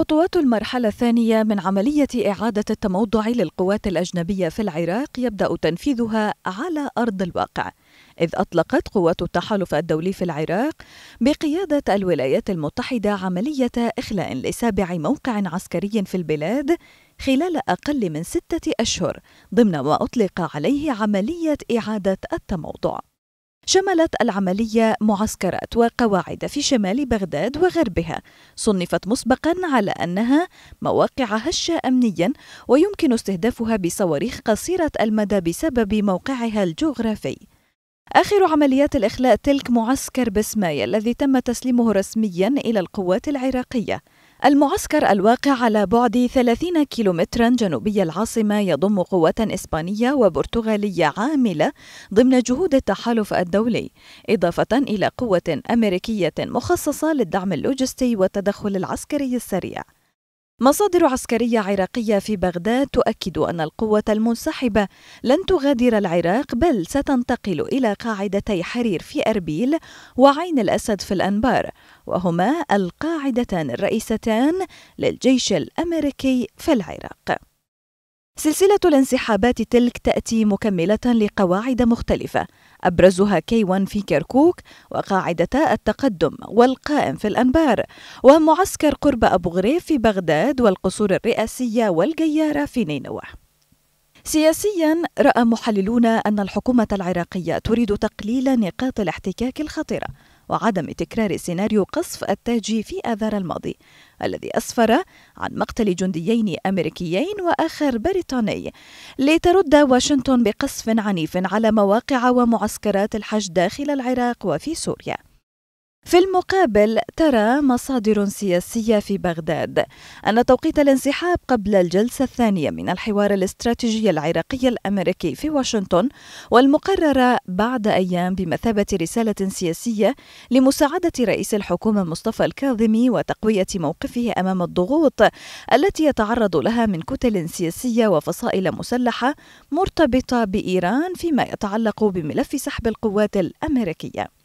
خطوات المرحلة الثانية من عملية إعادة التموضع للقوات الأجنبية في العراق يبدأ تنفيذها على أرض الواقع، إذ أطلقت قوات التحالف الدولي في العراق بقيادة الولايات المتحدة عملية إخلاء لسابع موقع عسكري في البلاد خلال أقل من ستة أشهر ضمن ما أطلق عليه عملية إعادة التموضع. شملت العملية معسكرات وقواعد في شمال بغداد وغربها صنفت مسبقا على أنها مواقع هشة أمنيا ويمكن استهدافها بصواريخ قصيرة المدى بسبب موقعها الجغرافي آخر عمليات الإخلاء تلك معسكر بسماية الذي تم تسليمه رسميا إلى القوات العراقية المعسكر الواقع على بعد 30 كيلومترا جنوبي العاصمة يضم قوة إسبانية وبرتغالية عاملة ضمن جهود التحالف الدولي إضافة إلى قوة أمريكية مخصصة للدعم اللوجستي والتدخل العسكري السريع مصادر عسكرية عراقية في بغداد تؤكد أن القوة المنسحبة لن تغادر العراق بل ستنتقل إلى قاعدتي حرير في أربيل وعين الأسد في الأنبار وهما القاعدتان الرئيستان للجيش الأمريكي في العراق سلسلة الانسحابات تلك تأتي مكملة لقواعد مختلفة أبرزها كي 1 في كركوك وقاعدتا التقدم والقائم في الأنبار ومعسكر قرب أبو غريف في بغداد والقصور الرئاسية والجيارة في نينوى سياسيا راى محللون ان الحكومه العراقيه تريد تقليل نقاط الاحتكاك الخطيره وعدم تكرار سيناريو قصف التاجي في آذار الماضي الذي أسفر عن مقتل جنديين أمريكيين وآخر بريطاني لترد واشنطن بقصف عنيف على مواقع ومعسكرات الحج داخل العراق وفي سوريا في المقابل ترى مصادر سياسية في بغداد أن توقيت الانسحاب قبل الجلسة الثانية من الحوار الاستراتيجي العراقي الأمريكي في واشنطن والمقررة بعد أيام بمثابة رسالة سياسية لمساعدة رئيس الحكومة مصطفى الكاظمي وتقوية موقفه أمام الضغوط التي يتعرض لها من كتل سياسية وفصائل مسلحة مرتبطة بإيران فيما يتعلق بملف سحب القوات الأمريكية.